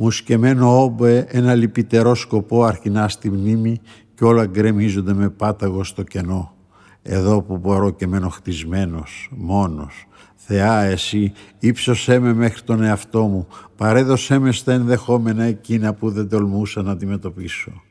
μου σκεμμένο όμπε ένα λυπητερό σκοπό αρχινά στη μνήμη και όλα γκρεμίζονται με πάταγο στο κενό. Εδώ που μπορώ και μένω χτισμένος, μόνος. Θεά εσύ, ύψωσέ με μέχρι τον εαυτό μου, παρέδωσέ με στα ενδεχόμενα εκείνα που δεν τολμούσα να αντιμετωπίσω.